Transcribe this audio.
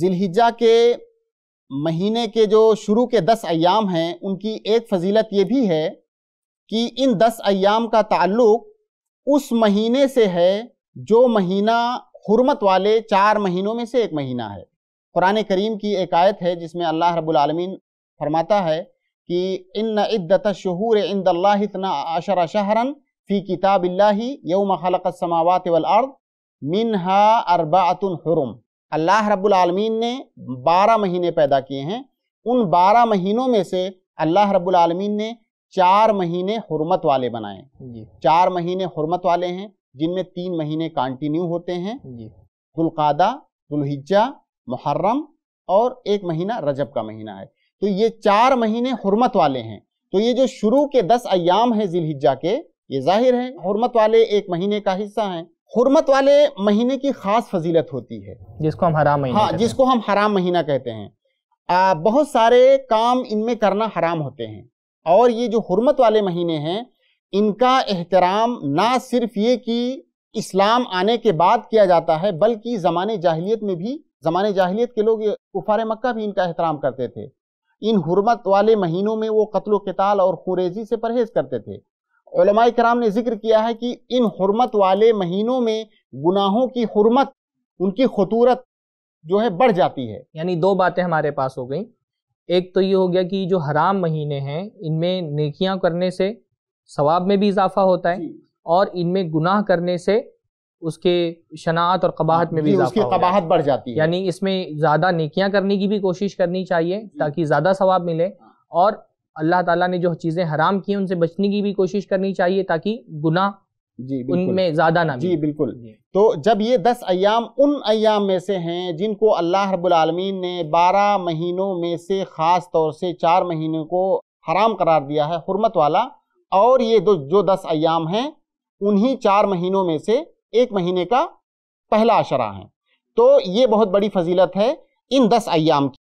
जिलहिजा के महीने के जो शुरू के दस अयाम हैं उनकी एक फजीलत ये भी है कि इन दस अयाम का ताल्लुक उस महीने से है जो महीना हरमत वाले चार महीनों में से एक महीना है कुरान करीम की एक आयत है जिसमें अल्लाह रबालमीन फरमाता है कि इन इद्दत शहूर इन इतना अशर शहरन फ़ी किताबिल्ला यौम खलक समावत वल अर्द मिन हा अरबातुल हरम अल्लाह रब्बुल आलमीन ने 12 महीने पैदा किए हैं उन 12 महीनों में से अल्लाह रब्बुल आलमीन ने चार महीने हुरमत वाले बनाए चार महीने हुरमत वाले हैं जिनमें तीन महीने कंटिन्यू होते हैं गुलकादा गुलहिजा मुहर्रम और एक महीना रजब का महीना है तो ये चार महीने हुरमत वाले हैं तो ये जो शुरू के दस अयाम हैं जिलहिजा के ये जाहिर है हुरमत वाले एक महीने का हिस्सा हैं हुरमत वाले महीने की खास फजीलत होती है जिसको हम हराम महीना हाँ जिसको हम हराम महीना कहते हैं आ, बहुत सारे काम इनमें करना हराम होते हैं और ये जो हुरमत वाले महीने हैं इनका एहतराम ना सिर्फ ये कि इस्लाम आने के बाद किया जाता है बल्कि ज़माने जाहिलियत में भी ज़माने जाहिलियत के लोग कुफार मक्का भी इनका एहतराम करते थे इन हुरमत वाले महीनों में वो कत्ल कताल और खुरेजी से परहेज़ करते थे कराम ने जिक्र किया है कि इन हरमत वाले महीनों में गुनाहों की हरमत उनकी खतूरत जो है बढ़ जाती है यानी दो बातें हमारे पास हो गई एक तो ये हो गया कि जो हराम महीने हैं इनमें नेकियां करने से सवाब में भी इजाफा होता है और इनमें गुनाह करने से उसके शनात और कबाहत में भी उसकी कबाहत बढ़ जाती है यानी इसमें ज़्यादा नेकियां करने की भी कोशिश करनी चाहिए ताकि ज़्यादा सवाब मिले हाँ। और अल्लाह ताला ने जो चीज़ें हराम की हैं उनसे बचने की भी कोशिश करनी चाहिए ताकि गुना जी उनमें ज़्यादा ना जी बिल्कुल तो जब ये दस अयाम उन अयाम में से हैं जिनको अल्लाह रबालमीन ने बारह महीनों में से ख़ास तौर से चार महीनों को हराम करार दिया है हरमत वाला और ये दो जो दस अयाम हैं उन्हीं चार महीनों में से एक महीने का पहला अशरा है तो ये बहुत बड़ी फजीलत है इन दस अयाम की